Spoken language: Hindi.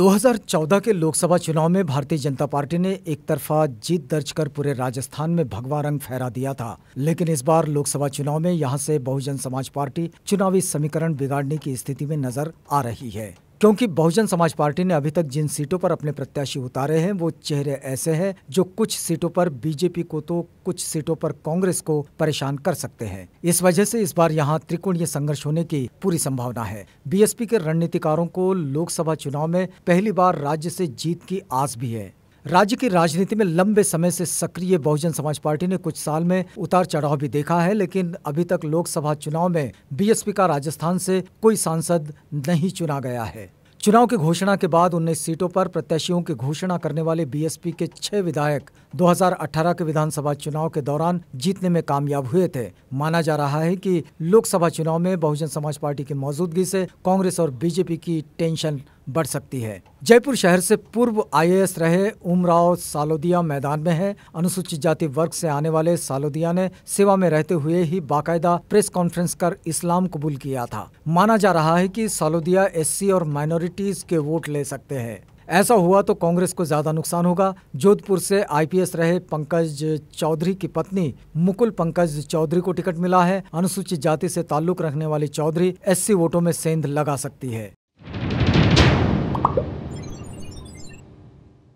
2014 के लोकसभा चुनाव में भारतीय जनता पार्टी ने एक तरफा जीत दर्ज कर पूरे राजस्थान में भगवा रंग फहरा दिया था लेकिन इस बार लोकसभा चुनाव में यहां से बहुजन समाज पार्टी चुनावी समीकरण बिगाड़ने की स्थिति में नजर आ रही है क्योंकि बहुजन समाज पार्टी ने अभी तक जिन सीटों पर अपने प्रत्याशी उतारे हैं वो चेहरे ऐसे हैं जो कुछ सीटों पर बीजेपी को तो कुछ सीटों पर कांग्रेस को परेशान कर सकते हैं इस वजह से इस बार यहाँ त्रिकोणीय संघर्ष होने की पूरी संभावना है बीएसपी के रणनीतिकारों को लोकसभा चुनाव में पहली बार राज्य से जीत की आस भी है राज्य की राजनीति में लंबे समय से सक्रिय बहुजन समाज पार्टी ने कुछ साल में उतार चढ़ाव भी देखा है लेकिन अभी तक लोकसभा चुनाव में बीएसपी का राजस्थान से कोई सांसद नहीं चुना गया है चुनाव की घोषणा के बाद उन्नीस सीटों पर प्रत्याशियों की घोषणा करने वाले बीएसपी के छह विधायक 2018 के विधानसभा चुनाव के दौरान जीतने में कामयाब हुए थे माना जा रहा है कि लोकसभा चुनाव में बहुजन समाज पार्टी की मौजूदगी से कांग्रेस और बीजेपी की टेंशन बढ़ सकती है जयपुर शहर से पूर्व आईएएस रहे उमराव सालोदिया मैदान में है अनुसूचित जाति वर्ग से आने वाले सालोदिया ने सेवा में रहते हुए ही बाकायदा प्रेस कॉन्फ्रेंस कर इस्लाम कबूल किया था माना जा रहा है कि सालोदिया एससी और माइनॉरिटीज के वोट ले सकते हैं ऐसा हुआ तो कांग्रेस को ज्यादा नुकसान होगा जोधपुर से आईपीएस रहे पंकज चौधरी की पत्नी मुकुल पंकज चौधरी को टिकट मिला है अनुसूचित जाति से ताल्लुक रखने वाली चौधरी एससी वोटों में सेंध लगा सकती है